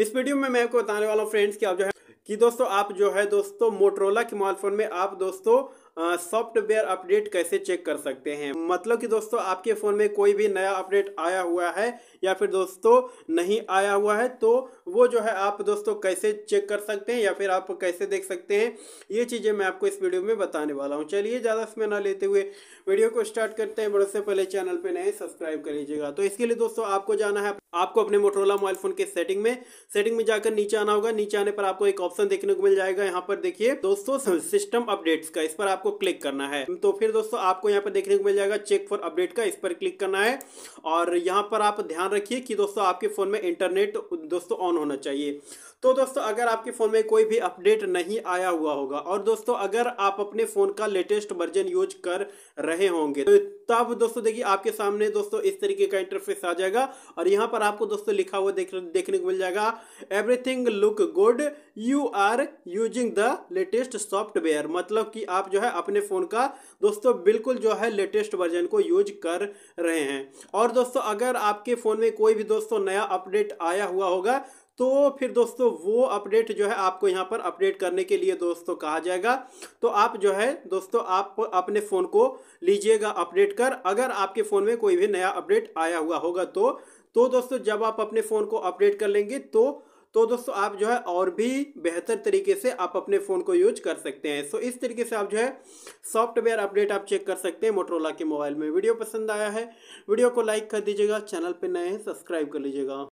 इस वीडियो में मैं आपको बताने वाला हूँ फ्रेंड्स कि आप जो है कि दोस्तों आप जो है दोस्तों मोटरोला के मोबाइल फ़ोन में आप दोस्तों सॉफ्टवेयर अपडेट कैसे चेक कर सकते हैं मतलब कि दोस्तों आपके फ़ोन में कोई भी नया अपडेट आया हुआ है या फिर दोस्तों नहीं आया हुआ है तो वो जो है आप दोस्तों कैसे चेक कर सकते हैं या फिर आप कैसे देख सकते हैं ये चीज़ें मैं आपको इस वीडियो में बताने वाला हूँ चलिए ज़्यादा समय ना लेते हुए वीडियो को स्टार्ट करते हैं बड़े से पहले चैनल पर नए सब्सक्राइब कर लीजिएगा तो इसके लिए दोस्तों आपको जाना है आपको अपने मोटरोला मोबाइल फ़ोन के सेटिंग में सेटिंग में जाकर नीचे आना होगा नीचे आने पर आपको एक ऑप्शन देखने को मिल जाएगा यहाँ पर देखिए दोस्तों सिस्टम अपडेट्स का इस पर आप आपको क्लिक करना है तो फिर दोस्तों आपको यहाँ पर देखने को मिल जाएगा चेक फॉर अपडेट का इस पर क्लिक करना है और यहाँ पर आप ध्यान रखिए कि दोस्तों आपके फ़ोन में इंटरनेट दोस्तों ऑन होना चाहिए तो दोस्तों अगर आपके फ़ोन में कोई भी अपडेट नहीं आया हुआ होगा और दोस्तों अगर आप अपने फ़ोन का लेटेस्ट वर्जन यूज कर रहे होंगे तो तब दोस्तों देखिए आपके सामने दोस्तों इस तरीके का इंटरफेस आ जाएगा और यहाँ पर आपको दोस्तों लिखा हुआ देख, देखने को मिल जाएगा everything look good you are using the latest software मतलब कि आप जो है अपने फ़ोन का दोस्तों बिल्कुल जो है लेटेस्ट वर्जन को यूज कर रहे हैं और दोस्तों अगर आपके फ़ोन में कोई भी दोस्तों नया अपडेट आया हुआ होगा तो फिर दोस्तों वो अपडेट जो है आपको यहाँ पर अपडेट करने के लिए दोस्तों कहा जाएगा तो आप जो है दोस्तों आप अपने फ़ोन को लीजिएगा अपडेट कर अगर आपके फ़ोन में कोई भी नया अपडेट आया हुआ होगा तो तो दोस्तों जब आप अपने फ़ोन को अपडेट कर लेंगे तो तो दोस्तों आप जो है और भी बेहतर तरीके से आप अपने फ़ोन को यूज कर सकते हैं सो तो इस तरीके से आप जो है सॉफ्टवेयर अपडेट आप चेक कर सकते हैं मोटरोला के मोबाइल में वीडियो पसंद आया है वीडियो को लाइक कर दीजिएगा चैनल पर नए हैं सब्सक्राइब कर लीजिएगा